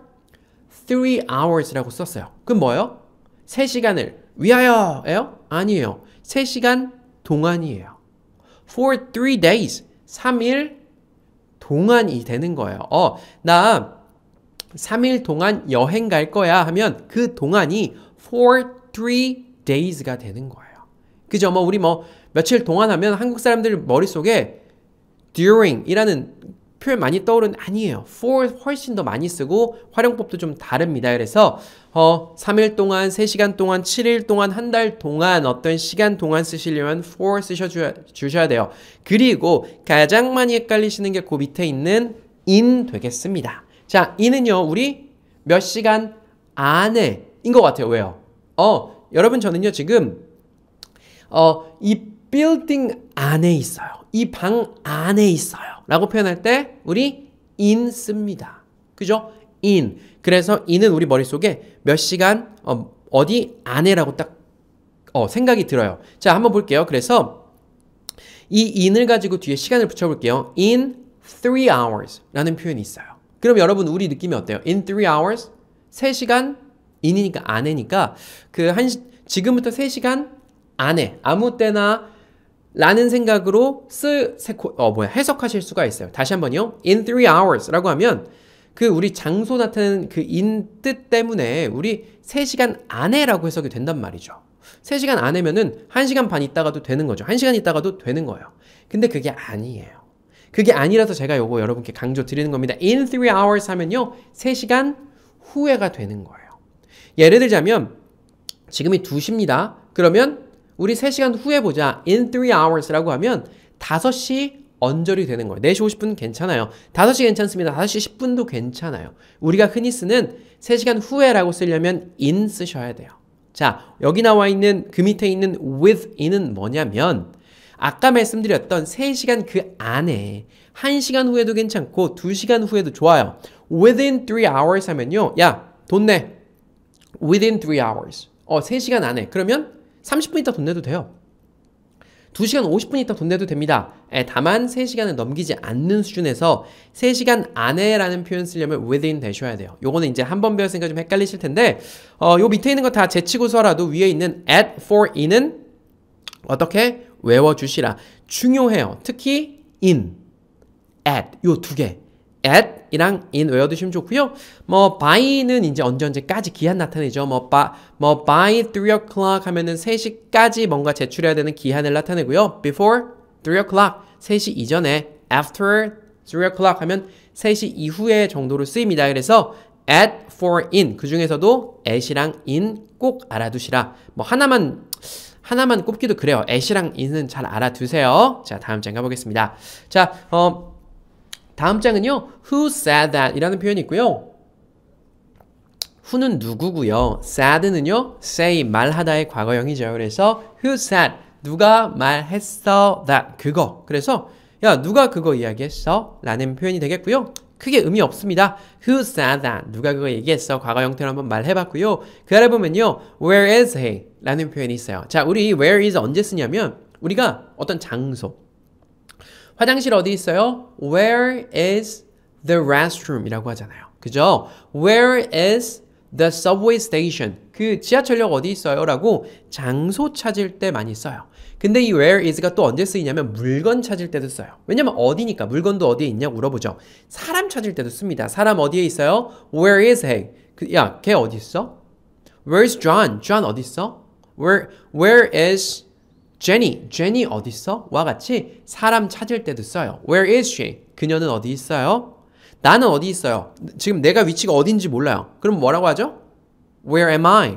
three hours라고 썼어요. 그럼 뭐예요? 3시간을 위하여예요? 아니에요. 3시간 동안이에요. for three days, 3일 동안이 되는 거예요. 어, 나 3일 동안 여행 갈 거야 하면 그 동안이 for three days가 되는 거예요. 그죠? 뭐 우리 뭐 며칠 동안 하면 한국 사람들 머릿속에 during이라는 표현 많이 떠오른 아니에요. for 훨씬 더 많이 쓰고 활용법도 좀 다릅니다. 그래서 어 3일 동안, 3시간 동안, 7일 동안, 한 달 동안 어떤 시간 동안 쓰시려면 for 쓰셔 주셔야 돼요. 그리고 가장 많이 헷갈리시는 게 그 밑에 있는 in 되겠습니다. 자, 이는요, 우리 몇 시간 안에 인것 같아요. 왜요? 어, 여러분 저는요, 지금 어, 이 빌딩 안에 있어요. 이 방 안에 있어요. 라고 표현할 때 우리 in 씁니다. 그죠? in. 그래서 in은 우리 머릿속에 몇 시간 어, 어디 안에라고 딱 어, 생각이 들어요. 자, 한번 볼게요. 그래서 이 in을 가지고 뒤에 시간을 붙여볼게요. in three hours 라는 표현이 있어요. 그럼 여러분 우리 느낌이 어때요? In t h r e o u r s 3시간 이니까 안에니까 그한 지금부터 3시간 안에 아무 때나 라는 생각으로 쓰, 세코, 어, 뭐야, 해석하실 수가 있어요. 다시 한번요. In t h r e o u r s 라고 하면 그 우리 장소 나타낸 그인 뜻 때문에 우리 3시간 안에라고 해석이 된단 말이죠. 3시간 안에면은 1시간 반 있다가도 되는 거죠. 1시간 있다가도 되는 거예요. 근데 그게 아니에요. 그게 아니라서 제가 요거 여러분께 강조 드리는 겁니다. In t h r e o u r s 하면요. 3시간 후회가 되는 거예요. 예를 들자면 지금이 2시입니다. 그러면 우리 3시간 후에 보자. In t h r e o u r s 라고 하면 5시 언저리 되는 거예요. 4시 50분 괜찮아요. 5시 괜찮습니다. 5시 10분도 괜찮아요. 우리가 흔히 쓰는 3시간 후에라고 쓰려면 in 쓰셔야 돼요. 자, 여기 나와 있는 그 밑에 있는 with in은 뭐냐면 아까 말씀드렸던 3시간 그 안에 1시간 후에도 괜찮고 2시간 후에도 좋아요. within 3 hours 하면요. 야, 돈 내. within 3 hours. 어, 3시간 안에. 그러면 30분 있다 돈 내도 돼요. 2시간 50분 있다 돈 내도 됩니다. 에, 다만 3시간을 넘기지 않는 수준에서 3시간 안에라는 표현 쓰려면 within 되셔야 돼요. 요거는 이제 한 번 배웠으니까 좀 헷갈리실 텐데 어, 요 밑에 있는 거 다 제치고서라도 위에 있는 at for in은 어떻게 외워주시라. 중요해요. 특히 in, at 요 두 개. at 이랑 in 외워두시면 좋고요. 뭐 by는 이제 언제 언제까지 기한 나타내죠. 뭐, by, 뭐 by 3 o'clock 하면은 3시까지 뭔가 제출해야 되는 기한을 나타내고요. before 3 o'clock 3시 이전에 after 3 o'clock 하면 3시 이후에 정도로 쓰입니다. 그래서 at for in 그 중에서도 at이랑 in 꼭 알아두시라. 뭐 하나만 하나만 꼽기도 그래요. 애쉬랑 이는 잘 알아두세요. 자, 다음 장 가보겠습니다. 자, 어, 다음 장은요. Who said that? 이라는 표현이 있고요. who는 누구고요. said는요. say 말하다의 과거형이죠. 그래서 who said 누가 말했어 that 그거. 그래서 야 누가 그거 이야기했어? 라는 표현이 되겠고요. 크게 의미 없습니다. Who said that? 누가 그거 얘기했어? 과거 형태로 한번 말해봤고요. 그 아래 보면요. Where is he? 라는 표현이 있어요. 자, 우리 where is 언제 쓰냐면 우리가 어떤 장소 화장실 어디 있어요? Where is the restroom? 이라고 하잖아요. 그죠? Where is the subway station? 그 지하철역 어디 있어요? 라고 장소 찾을 때 많이 써요. 근데 이 where is가 또 언제 쓰이냐면 물건 찾을 때도 써요. 왜냐면 어디니까 물건도 어디에 있냐 물어보죠. 사람 찾을 때도 씁니다. 사람 어디에 있어요? Where is he? 그, 야, 걔 어디 있어? Where's John? John 어디 있어? Where Where is Jenny? Jenny 어디 있어? 와 같이 사람 찾을 때도 써요. Where is she? 그녀는 어디 있어요? 나는 어디 있어요? 지금 내가 위치가 어딘지 몰라요. 그럼 뭐라고 하죠? Where am I?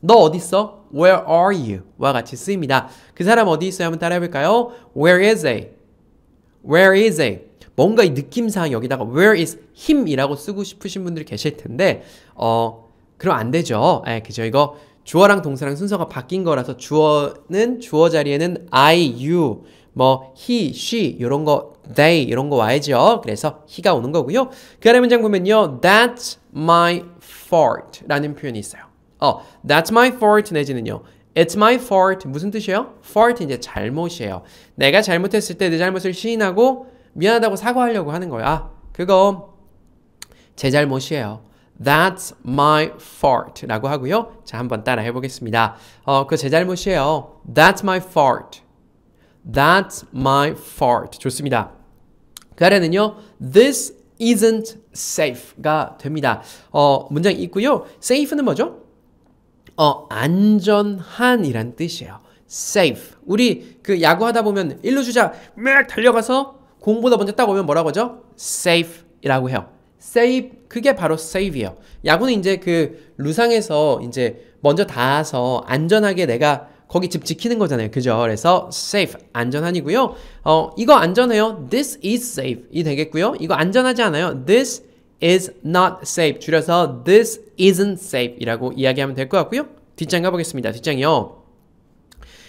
너 어디 있어? Where are you? 와 같이 쓰입니다. 그 사람 어디 있어요? 한번 따라해볼까요? Where is he? Where is he? 뭔가 이 느낌상 여기다가 Where is him이라고 쓰고 싶으신 분들이 계실 텐데 어 그럼 안 되죠. 예, 그죠? 이거 주어랑 동사랑 순서가 바뀐 거라서 주어는 주어 자리에는 I, you, 뭐 he, she 이런 거 they 이런 거 와야죠. 그래서 he가 오는 거고요. 그 아래 문장 보면요. That's my fault 라는 표현이 있어요. 어, that's my fault 내지는요. It's my fault 무슨 뜻이에요? fault 이제 잘못이에요. 내가 잘못했을 때 내 잘못을 시인하고 미안하다고 사과하려고 하는 거야. 아, 그거 제 잘못이에요. That's my fault 라고 하고요. 자, 한번 따라 해보겠습니다. 어, 그 제 잘못이에요. That's my fault. That's my fault. 좋습니다. 그 아래는요. This isn't safe가 됩니다. 어, 문장 이 있고요. safe는 뭐죠? 어, 안전한이란 뜻이에요. safe. 우리 그 야구하다 보면 일루 주자 막 달려가서 공보다 먼저 딱 오면 뭐라고 하죠? safe이라고 해요. save 그게 바로 save예요. 야구는 이제 그 루상에서 이제 먼저 닿아서 안전하게 내가 거기 집 지키는 거잖아요. 그죠? 그래서 safe 안전한이고요. 어, 이거 안전해요. this is safe 이 되겠고요. 이거 안전하지 않아요. this is not safe. 줄여서 this isn't safe 이라고 이야기하면 될 것 같고요. 뒷장 가보겠습니다. 뒷장이요.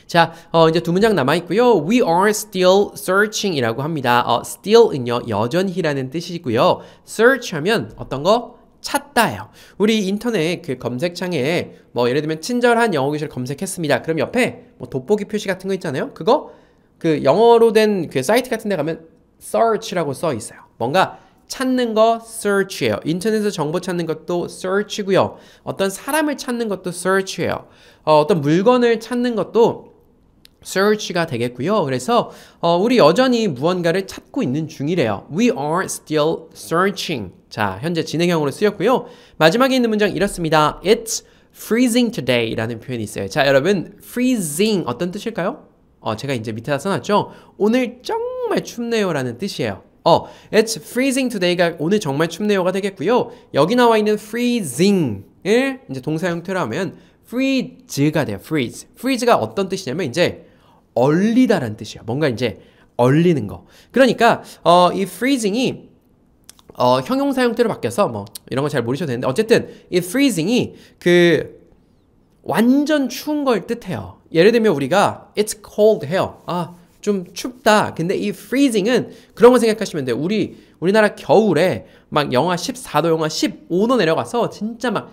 자, 어, 이제 두 문장 남아있고요. We are still searching 이라고 합니다. 어, still은요, 여전히라는 뜻이고요. search 하면 어떤 거? 찾다예요. 우리 인터넷 그 검색창에 뭐 예를 들면 친절한 영어 교실 검색했습니다. 그럼 옆에 뭐 돋보기 표시 같은 거 있잖아요. 그거 그 영어로 된 그 사이트 같은 데 가면 search라고 써 있어요. 뭔가 찾는 거 search예요. 인터넷에서 정보 찾는 것도 search고요. 어떤 사람을 찾는 것도 search예요. 어, 떤 물건을 찾는 것도 search가 되겠고요. 그래서 어, 우리 여전히 무언가를 찾고 있는 중이래요. We are still searching. 자, 현재 진행형으로 쓰였고요. 마지막에 있는 문장 이렇습니다. It's freezing today라는 표현이 있어요. 자, 여러분 freezing 어떤 뜻일까요? 어, 제가 이제 밑에다 써놨죠. 오늘 정말 춥네요라는 뜻이에요. 어, it's freezing today가 오늘 정말 춥네요가 되겠고요. 여기 나와 있는 freezing을 이제 동사 형태로 하면 freeze가 돼요. freeze. freeze가 어떤 뜻이냐면 이제 얼리다란 뜻이야. 뭔가 이제 얼리는 거. 그러니까 어, 이 freezing이 어, 형용사 형태로 바뀌어서 뭐 이런 거 잘 모르셔도 되는데 어쨌든 이 freezing이 그 완전 추운 걸 뜻해요. 예를 들면 우리가 it's cold 해요. 아, 좀 춥다. 근데 이 freezing은 그런 거 생각하시면 돼요. 우리 우리나라 겨울에 막 영하 14도, 영하 15도 내려가서 진짜 막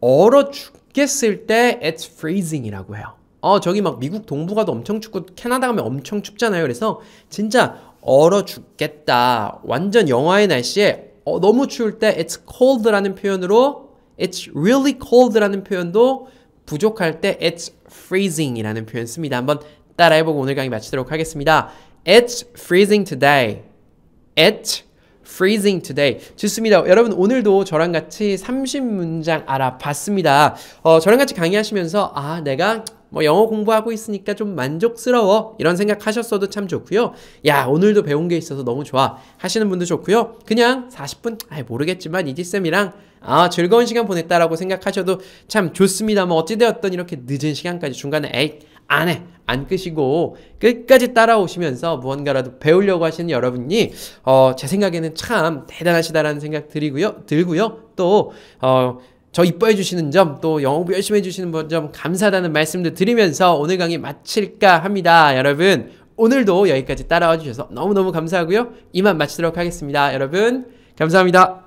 얼어 죽겠을 때 it's freezing이라고 해요. 어, 저기 막 미국 동부가도 엄청 춥고 캐나다 가면 엄청 춥잖아요. 그래서 진짜 얼어 죽겠다. 완전 영하의 날씨에 어, 너무 추울 때 it's cold라는 표현으로 it's really cold라는 표현도 부족할 때 it's freezing이라는 표현 씁니다. 한번 따라해보고 오늘 강의 마치도록 하겠습니다. It's freezing today. It's freezing today. 좋습니다. 여러분 오늘도 저랑 같이 30문장 알아봤습니다. 어, 저랑 같이 강의하시면서 아 내가 뭐 영어 공부하고 있으니까 좀 만족스러워 이런 생각하셨어도 참 좋고요. 야 오늘도 배운 게 있어서 너무 좋아 하시는 분도 좋고요. 그냥 40분 아 모르겠지만 이지쌤이랑 아 즐거운 시간 보냈다라고 생각하셔도 참 좋습니다. 뭐 어찌되었던 이렇게 늦은 시간까지 중간에 에잇 안 해. 안 끄시고 끝까지 따라오시면서 무언가라도 배우려고 하시는 여러분이 어, 제 생각에는 참 대단하시다라는 생각 드리고요. 들고요. 또 어, 저 이뻐해 주시는 점, 또 영어 공부 열심히 해주시는 점 감사하다는 말씀도 드리면서 오늘 강의 마칠까 합니다. 여러분, 오늘도 여기까지 따라와 주셔서 너무너무 감사하고요. 이만 마치도록 하겠습니다. 여러분, 감사합니다.